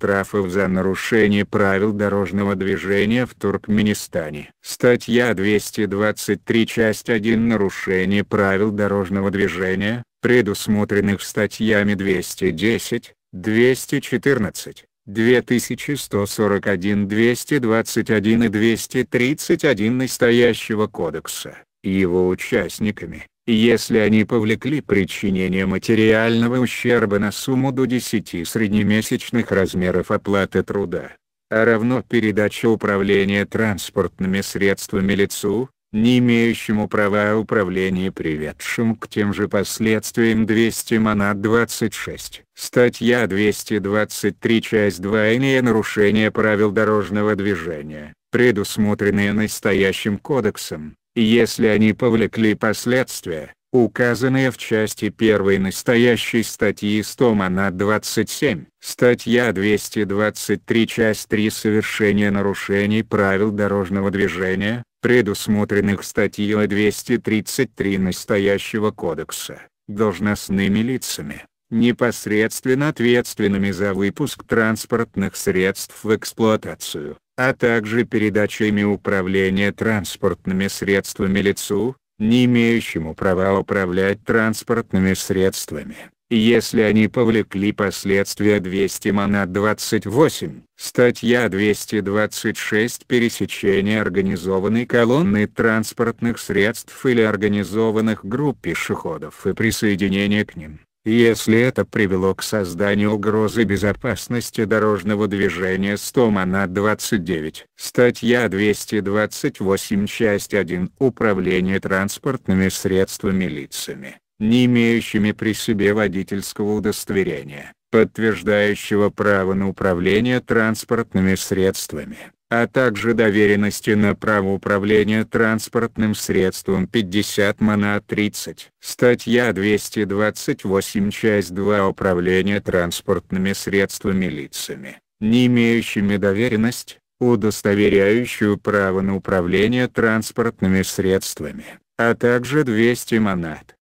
штрафов за нарушение правил дорожного движения в Туркменистане. Статья 223 часть 1 Нарушение правил дорожного движения, предусмотренных статьями 210, 214, 2141, 221 и 231 настоящего кодекса, его участниками если они повлекли причинение материального ущерба на сумму до 10 среднемесячных размеров оплаты труда, а равно передача управления транспортными средствами лицу, не имеющему права управления приведшим к тем же последствиям 200 монат 26. Статья 223 часть 2 и нарушение правил дорожного движения, предусмотренные настоящим кодексом, если они повлекли последствия, указанные в части 1 настоящей статьи Стомана 27. Статья 223 часть 3 «Совершение нарушений правил дорожного движения», предусмотренных статьей 233 настоящего кодекса, должностными лицами, непосредственно ответственными за выпуск транспортных средств в эксплуатацию, а также передачами управления транспортными средствами лицу, не имеющему права управлять транспортными средствами, если они повлекли последствия 200 мана 28. Статья 226 пересечения организованной колонны транспортных средств или организованных групп пешеходов и присоединение к ним. Если это привело к созданию угрозы безопасности дорожного движения Стомана 29. Статья 228 часть 1 Управление транспортными средствами лицами, не имеющими при себе водительского удостоверения, подтверждающего право на управление транспортными средствами а также доверенности на право управления транспортным средством 50 мана 30. Статья 228 часть 2 Управление транспортными средствами лицами, не имеющими доверенность, удостоверяющую право на управление транспортными средствами, а также 200 манат.